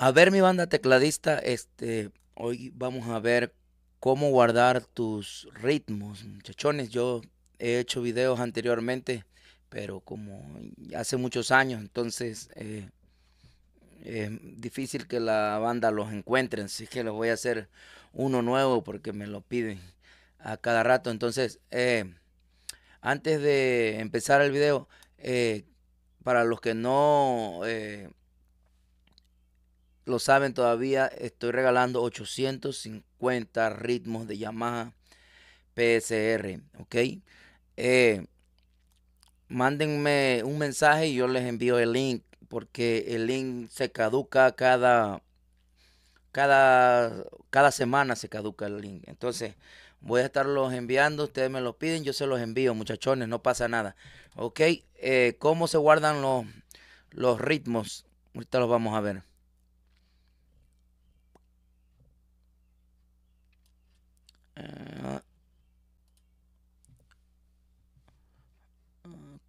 A ver, mi banda tecladista, este, hoy vamos a ver cómo guardar tus ritmos, muchachones. Yo he hecho videos anteriormente, pero como hace muchos años, entonces es eh, eh, difícil que la banda los encuentre, así que les voy a hacer uno nuevo porque me lo piden a cada rato. Entonces, eh, antes de empezar el video, para los que no lo saben todavía, estoy regalando 850 ritmos de Yamaha PSR, ¿ok? Eh, mándenme un mensaje y yo les envío el link, porque el link se caduca cada, cada, cada semana se caduca el link. Entonces, voy a estarlos enviando, ustedes me los piden, yo se los envío, muchachones, no pasa nada. ¿Ok? Eh, ¿Cómo se guardan los, los ritmos? Ahorita los vamos a ver. Ok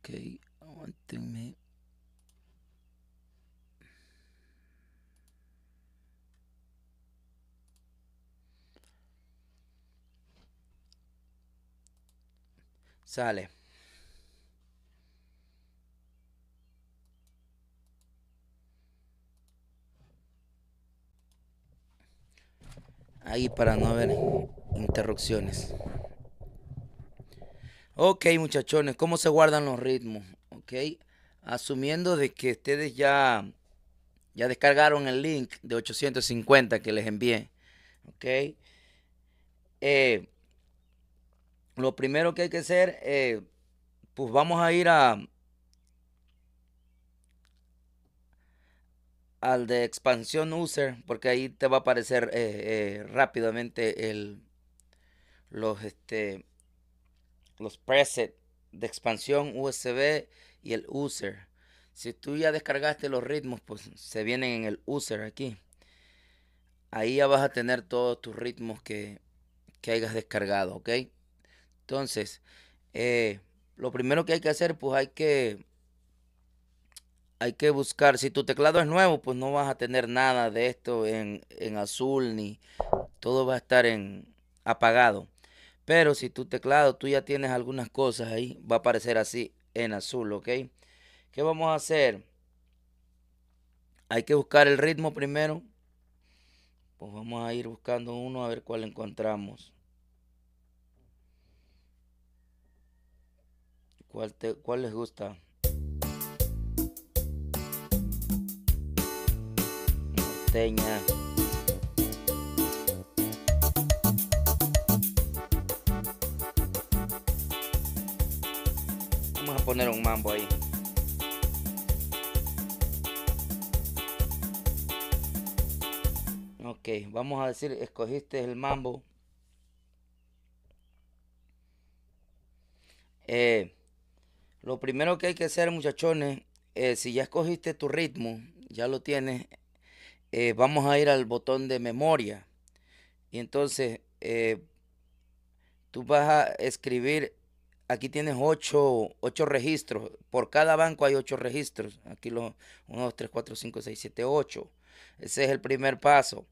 okay, aguantenme. Sale. Ahí para no ver interrupciones. Ok, muchachones, ¿cómo se guardan los ritmos? Ok, asumiendo de que ustedes ya, ya descargaron el link de 850 que les envié. Ok, eh, lo primero que hay que hacer, eh, pues vamos a ir a, al de expansión user, porque ahí te va a aparecer eh, rápidamente el los, este, los de expansión USB y el user. Si tú ya descargaste los ritmos, pues se vienen en el user aquí. Ahí ya vas a tener todos tus ritmos que, hayas descargado, ¿ok? Entonces, eh, lo primero que hay que hacer, pues hay que, hay que buscar. Si tu teclado es nuevo, pues no vas a tener nada de esto en, en azul, ni todo va a estar en apagado. Pero si tu teclado, tú ya tienes algunas cosas ahí, va a aparecer así en azul, ¿ok? ¿Qué vamos a hacer? Hay que buscar el ritmo primero. Pues vamos a ir buscando uno a ver cuál encontramos. ¿Cuál, te, les gusta? Norteña. a poner un mambo ahí. Ok, vamos a decir, escogiste el mambo. Eh, lo primero que hay que hacer, muchachones, eh, si ya escogiste tu ritmo, ya lo tienes, eh, vamos a ir al botón de memoria. Y entonces, tú vas a escribir aquí tienes ocho, registros. Por cada banco hay ocho registros. Aquí los 1, 2, 3, 4, 5, 6, 7, 8. Ese es el primer paso.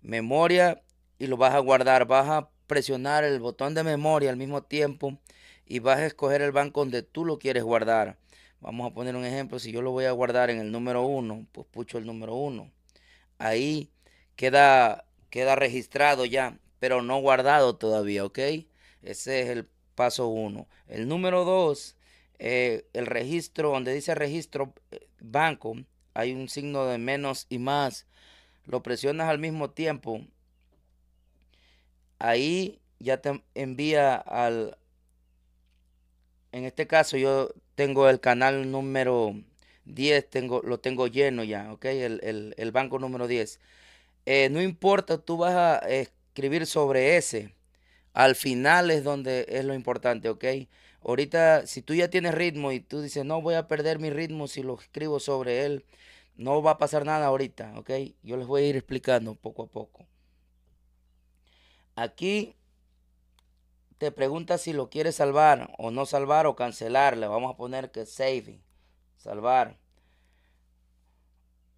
Memoria y lo vas a guardar. Vas a presionar el botón de memoria al mismo tiempo y vas a escoger el banco donde tú lo quieres guardar. Vamos a poner un ejemplo. Si yo lo voy a guardar en el número 1, pues pucho el número 1. Ahí queda, queda registrado ya, pero no guardado todavía, ¿ok? Ese es el paso 1. El número 2, eh, el registro, donde dice registro eh, banco, hay un signo de menos y más. Lo presionas al mismo tiempo. Ahí ya te envía al... En este caso yo tengo el canal número 10, tengo, lo tengo lleno ya, ¿ok? El, banco número 10. Eh, no importa, tú vas a escribir sobre ese al final es donde es lo importante, ¿ok? Ahorita, si tú ya tienes ritmo y tú dices, no voy a perder mi ritmo si lo escribo sobre él, no va a pasar nada ahorita, ¿ok? Yo les voy a ir explicando poco a poco. Aquí te pregunta si lo quieres salvar o no salvar o cancelar. Le vamos a poner que save salvar.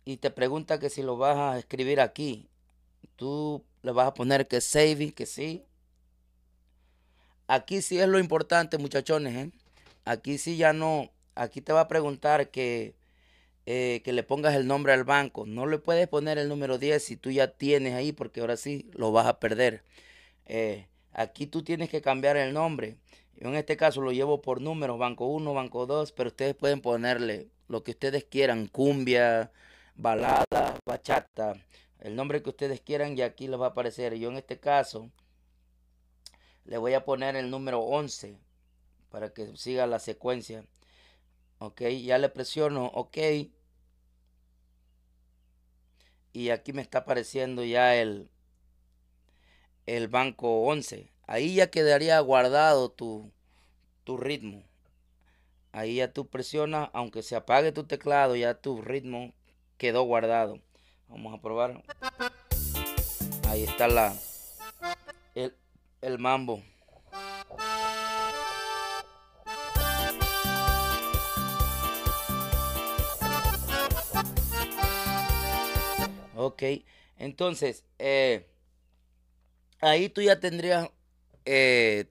Y te pregunta que si lo vas a escribir aquí. Tú le vas a poner que save que sí, aquí sí es lo importante, muchachones. ¿eh? Aquí sí ya no, aquí te va a preguntar que, eh, que le pongas el nombre al banco. No le puedes poner el número 10 si tú ya tienes ahí, porque ahora sí lo vas a perder. Eh, aquí tú tienes que cambiar el nombre. Yo en este caso lo llevo por números, banco 1, banco 2, pero ustedes pueden ponerle lo que ustedes quieran, cumbia, balada, bachata, el nombre que ustedes quieran y aquí les va a aparecer. Yo en este caso le voy a poner el número 11 para que siga la secuencia. Ok, ya le presiono OK. Y aquí me está apareciendo ya el, el banco 11. Ahí ya quedaría guardado tu, tu ritmo. Ahí ya tú presionas, aunque se apague tu teclado, ya tu ritmo quedó guardado. Vamos a probar. Ahí está la, el, el mambo. Ok, entonces, eh, ahí tú ya tendrías eh,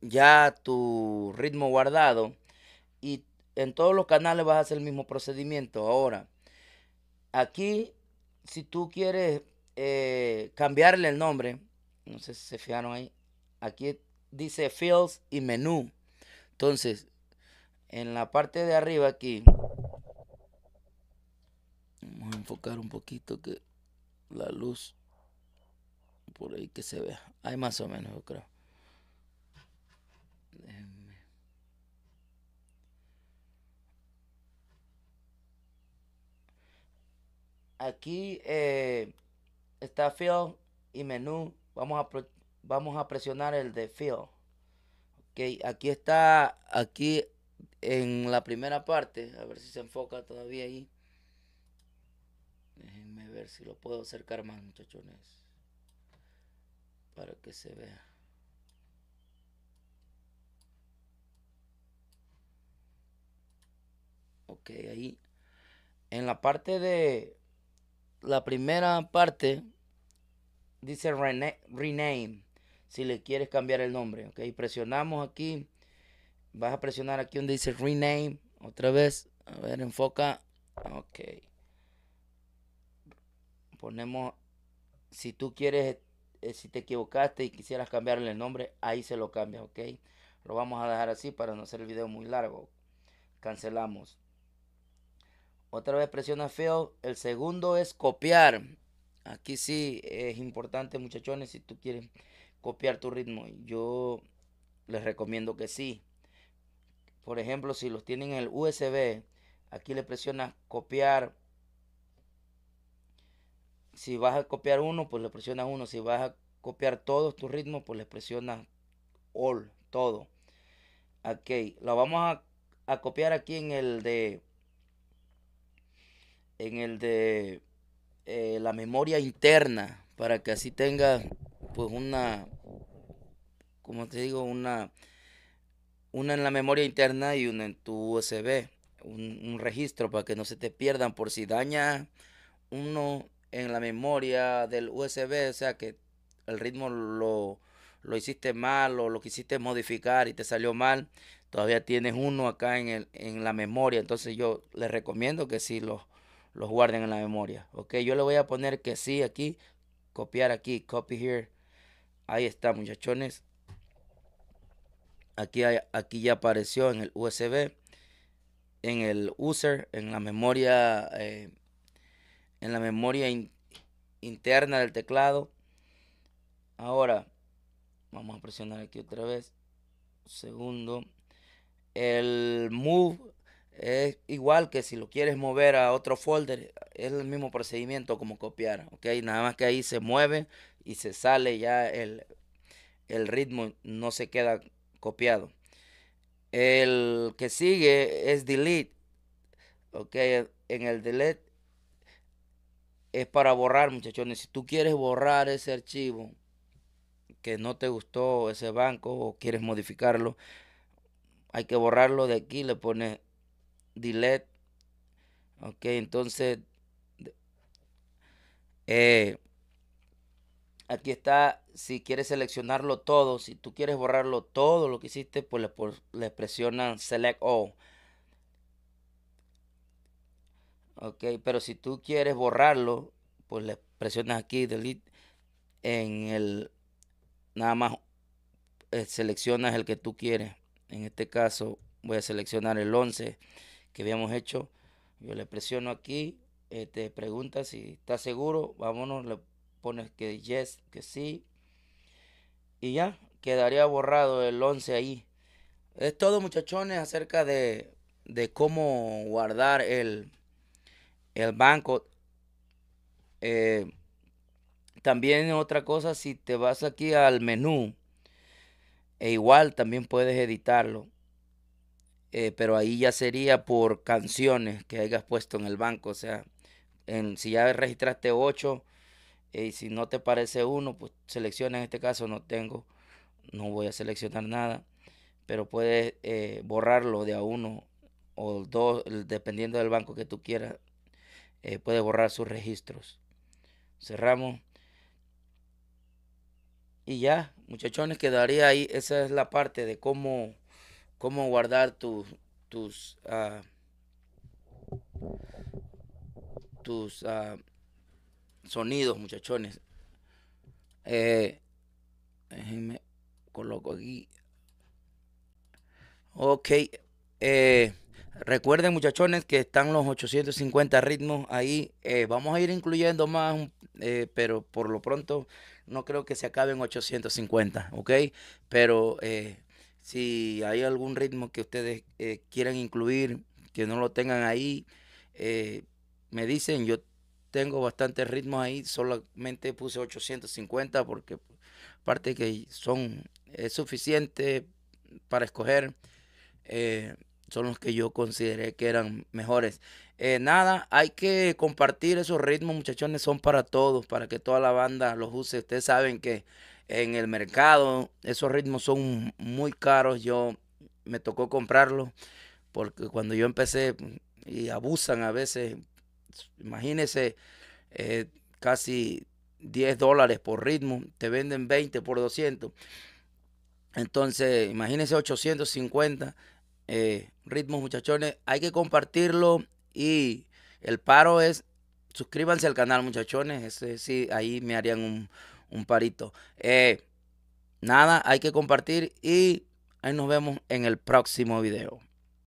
ya tu ritmo guardado y en todos los canales vas a hacer el mismo procedimiento. Ahora, aquí, si tú quieres eh, cambiarle el nombre, no sé si se fijaron ahí, Aquí dice Fields y menú. Entonces, en la parte de arriba aquí, vamos a enfocar un poquito que la luz por ahí que se vea. Hay más o menos, yo creo. Aquí eh, está Field y menú. Vamos a vamos a presionar el de fill. Ok, aquí está, aquí en la primera parte, a ver si se enfoca todavía ahí. Déjenme ver si lo puedo acercar más, muchachones, para que se vea. Ok, ahí. En la parte de la primera parte dice rename si le quieres cambiar el nombre. Ok, presionamos aquí. Vas a presionar aquí donde dice rename. Otra vez. A ver, enfoca. Ok. Ponemos. Si tú quieres, eh, si te equivocaste y quisieras cambiarle el nombre, ahí se lo cambias. Ok. Lo vamos a dejar así para no hacer el video muy largo. Cancelamos. Otra vez presiona feo. El segundo es copiar. Aquí sí es importante, muchachones, si tú quieres copiar tu ritmo. Yo les recomiendo que sí. Por ejemplo, si los tienen en el USB, aquí le presionas copiar. Si vas a copiar uno, pues le presionas uno. Si vas a copiar todos tus ritmos, pues le presionas all, todo. Ok, lo vamos a, copiar aquí en el de en el de eh, la memoria interna para que así tenga pues una, como te digo, una, una en la memoria interna y una en tu USB, un, registro para que no se te pierdan por si daña uno en la memoria del USB, o sea que el ritmo lo, hiciste mal o lo quisiste modificar y te salió mal, todavía tienes uno acá en, el, en la memoria. Entonces yo les recomiendo que sí los, los guarden en la memoria. Ok, yo le voy a poner que sí aquí, copiar aquí, copy here. Ahí está, muchachones. Aquí, aquí ya apareció en el USB, en el user, en la memoria, eh, en la memoria interna del teclado. Ahora, vamos a presionar aquí otra vez. segundo. El move es igual que si lo quieres mover a otro folder, es el mismo procedimiento como copiar, ¿ok? Nada más que ahí se mueve, y se sale ya el, ritmo, no se queda copiado. El que sigue es delete. Ok, en el delete es para borrar, muchachones. Si tú quieres borrar ese archivo que no te gustó ese banco o quieres modificarlo, hay que borrarlo de aquí. Le pone delete. Ok, entonces eh, Aquí está, si quieres seleccionarlo todo, si tú quieres borrarlo todo lo que hiciste, pues le, presionan Select All. Ok, pero si tú quieres borrarlo, pues le presionas aquí Delete en el, nada más eh, seleccionas el que tú quieres. En este caso voy a seleccionar el 11 que habíamos hecho. Yo le presiono aquí, eh, te pregunta si está seguro, vámonos, le pones que yes, que sí. Y ya, quedaría borrado el 11 ahí. Es todo muchachones acerca de, de cómo guardar el, el banco. Eh, también otra cosa, si te vas aquí al menú, e igual también puedes editarlo. Eh, pero ahí ya sería por canciones que hayas puesto en el banco. O sea, en, si ya registraste 8, y si no te parece uno, pues selecciona. En este caso no tengo, no voy a seleccionar nada, pero puedes eh, borrarlo de a uno o dos, dependiendo del banco que tú quieras, eh, puedes borrar sus registros. Cerramos. Y ya, muchachones, quedaría ahí. Esa es la parte de cómo, cómo guardar tus ah, tus... tus ah, sonidos, muchachones. Eh, déjenme, coloco aquí. Ok. Eh, recuerden, muchachones, que están los 850 ritmos ahí. Eh, vamos a ir incluyendo más, eh, pero por lo pronto no creo que se acaben 850, ¿ok? Pero si hay algún ritmo que ustedes quieran incluir, que no lo tengan ahí, me dicen, yo tengo bastantes ritmos ahí, solamente puse 850 porque parte que son es suficiente para escoger eh, son los que yo consideré que eran mejores. Eh, nada, hay que compartir esos ritmos, muchachones, son para todos, para que toda la banda los use. Ustedes saben que en el mercado esos ritmos son muy caros. Yo me tocó comprarlos porque cuando yo empecé y abusan a veces imagínese, eh, casi 10 dólares por ritmo, te venden 20 por 200. Entonces, imagínense 850 eh, ritmos, muchachones. Hay que compartirlo y el paro es, suscríbanse al canal, muchachones. Ese, sí, ahí me harían un, parito. Eh, nada, hay que compartir y ahí nos vemos en el próximo video.